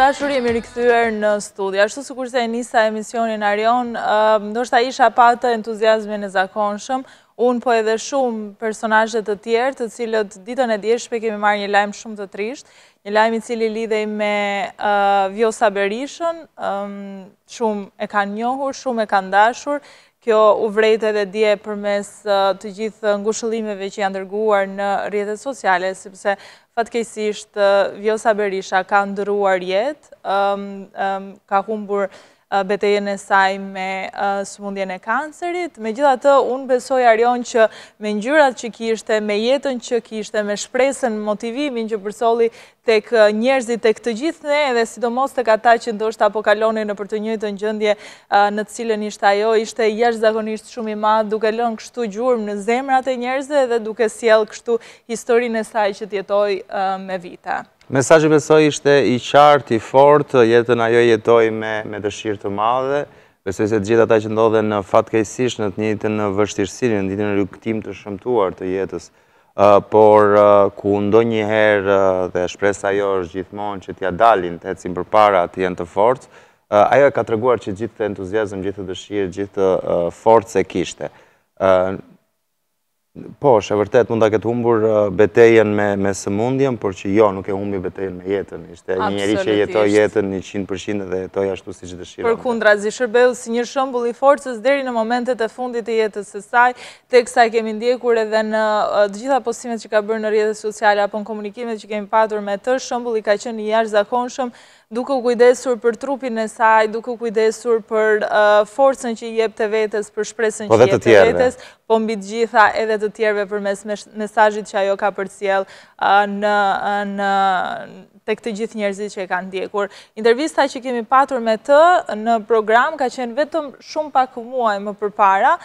Dashuri jemi rikëthyër në studi, ashtu së kurse e njësa emisionin Arion, ndoshta isha patë entuziasme në zakonshëm, unë po edhe shumë personajët të tjerë të cilët ditën e djeshpe kemi marrë një lajmë shumë të trishtë, një lajmë i cili lidhej me Vjosa Berishën, shumë e kanë njohur, shumë e kanë dashur, kjo u vrejtë edhe dje përmes të gjithë ngushëllimeve që janë dërguar në rjetët sociale, sepse fatkesisht Vjosa Berisha ka ndëruar jetë, ka humbur njështë, betejën e saj me sëmundjen e kancerit. Me gjitha të, unë besoj arion që me njërat që kishte, me jetën që kishte, me shpresën motivimin që përsoli të njerëzit të këtë gjithë ne, dhe sidomos të kata që ndoshtë apokaloni në për të njëjtë në gjëndje në cilën ishte ajo, ishte jeshtë zakonisht shumë i madhë duke lënë kështu gjurëm në zemrat e njerëzit dhe duke siel kështu historinë e saj që tjetoj me vita. Mesajë besoj ishte i qartë, i fortë, jetën ajo jetoj me dëshirë të madhe, besoj se gjitha ta që ndodhe në fatkejsisht në të njëtë në vështirësirin, në ditë në rukëtim të shëmtuar të jetës, por ku ndo njëherë dhe shpresa jo është gjithmonë që t'ja dalin, të hecim për para, të jenë të fortë, ajo e ka të reguar që gjithë të entuziasm, gjithë të dëshirë, gjithë të fortë se kishte. Po, është e vërtet, mund të këtë humbur uh, betejen me, me sëmundjen, por që jo, nuk e humbi betejen me jetën. Ishte një njeri që jetoj jetën 100% dhe jetoj ashtu si që dëshirë. Për kundra, zishërbel si një shëmbull i forcës deri në momentet e fundit e jetës së saj, te kësaj kemi ndjekur edhe në uh, të gjitha posimet që ka bërë në rjetës sociale apo në komunikimet që kemi patur me të shëmbull i ka qenë një jash zakonshëm, duke kujdesur për trupin e saj, duke kujdesur për uh, forcën që i jep të vetës, për shpresën po, që i të vetës, po mbi të gjitha edhe të tjerve për mes mesajit që ajo ka për cjell uh, në uh, të këtë gjithë njerëzit që e kanë ndjekur. Intervista që kemi patur me të në program ka qenë vetëm shumë pak muaj më përpara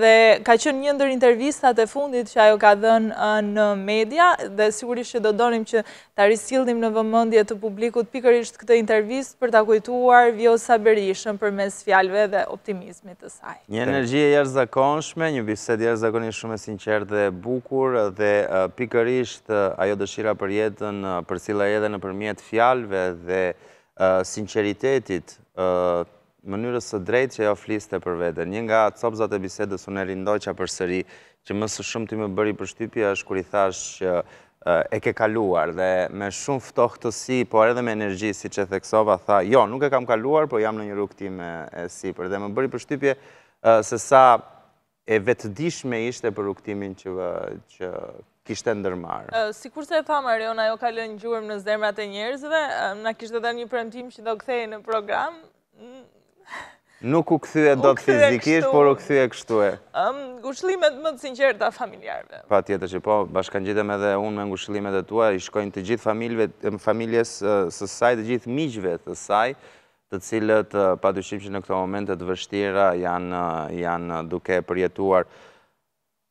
dhe ka qenë një ndër intervistat e fundit që ajo ka dhenë në media dhe sigurisht që do donim që të arisildim në vëmëndje të publikut pikërisht këtë intervjist për të kujtuar vjosa berishën për mes fjalve dhe optimizmit të saj. Një energji e jërë zakonshme, një biset jërë zakonishme shumë e sinqerë dhe bukur dhe pikërisht ajo dëshira për jetën për sila edhe në përmjet fjalve dhe sinceritetit mënyrës së drejtë që jo fliste për vete. Një nga copzat e bisedës unë e rindoj që a përsëri që mësë shumë ti më bëri për shtypja është kër i thash që e ke kaluar dhe me shumë ftohtësi, por edhe me energji, si që theksova, tha, jo, nuk e kam kaluar, por jam në një rukë ti me e sipër. Dhe më bëri përshtypje se sa e vetëdishme ishte për rukë që që kishte ndërmarë. Si kurse e thamë, Arion, ajo lënë gjurëm në zemrat e njerëzve, na kishte dhe një përëntim që do këthejë në programë, Nuk u këthy do të fizikisht, por u këthy kështu e. Ngushlimet më të sinqerë të familjarve. Pa tjetër që po, bashkan gjithëm edhe unë me ngushlimet e tua, i shkojnë të gjithë familjes së saj, të gjithë miqve të saj, të cilët, pa të shqim që në këto momentet vështira, janë duke përjetuar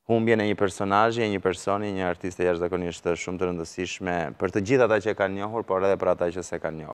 humbje në një personajë, një personi, një artiste jashtë dhe konishtë shumë të rëndësishme, për të gjithë ata që e kanë njohur, por edhe për ata që se kanë